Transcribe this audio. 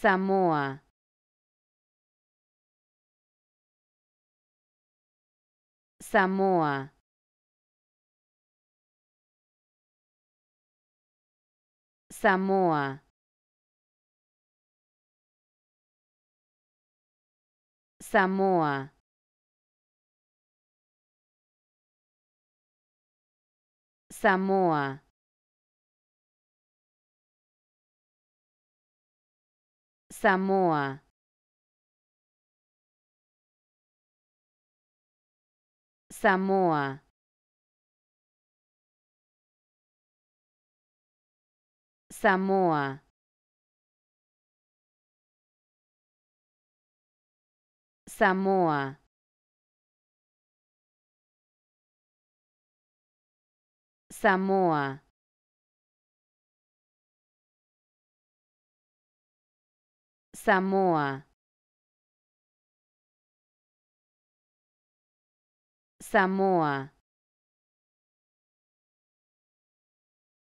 Samoa Samoa Samoa Samoa Samoa Samoa Samoa Samoa Samoa Samoa Samoa Samoa